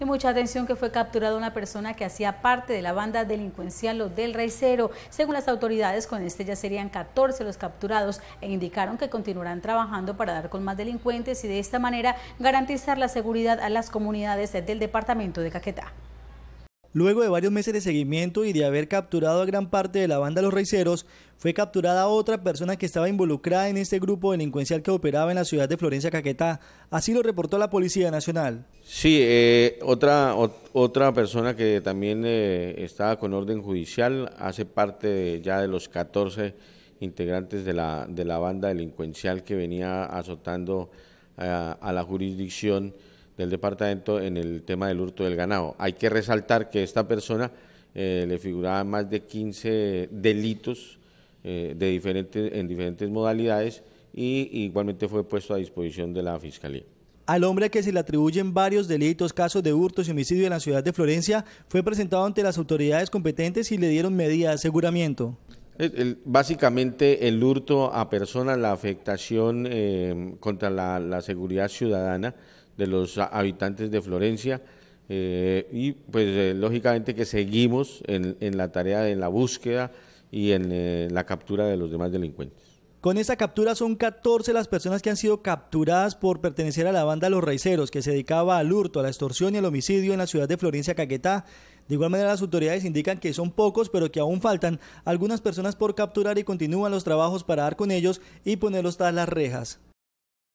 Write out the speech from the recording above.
Y mucha atención que fue capturada una persona que hacía parte de la banda delincuencial Los del Reicero. Según las autoridades, con este ya serían 14 los capturados e indicaron que continuarán trabajando para dar con más delincuentes y de esta manera garantizar la seguridad a las comunidades del departamento de Caquetá. Luego de varios meses de seguimiento y de haber capturado a gran parte de la banda Los Reiseros, fue capturada otra persona que estaba involucrada en este grupo delincuencial que operaba en la ciudad de Florencia Caquetá. Así lo reportó la Policía Nacional. Sí, eh, otra, otra persona que también eh, estaba con orden judicial, hace parte ya de los 14 integrantes de la, de la banda delincuencial que venía azotando eh, a la jurisdicción del departamento en el tema del hurto del ganado. Hay que resaltar que esta persona eh, le figuraba más de 15 delitos eh, de diferentes, en diferentes modalidades y igualmente fue puesto a disposición de la Fiscalía. Al hombre que se le atribuyen varios delitos, casos de hurtos y homicidio en la ciudad de Florencia, fue presentado ante las autoridades competentes y le dieron medidas de aseguramiento. básicamente el hurto a personas, la afectación eh, contra la seguridad ciudadana, de los habitantes de Florencia. Eh, y pues eh, lógicamente que seguimos en, la tarea, de la búsqueda y en eh, la captura de los demás delincuentes. Con esta captura son 14 las personas que han sido capturadas por pertenecer a la banda Los Raiceros, que se dedicaba al hurto, a la extorsión y al homicidio en la ciudad de Florencia, Caquetá. De igual manera, las autoridades indican que son pocos, pero que aún faltan algunas personas por capturar y continúan los trabajos para dar con ellos y ponerlos tras las rejas.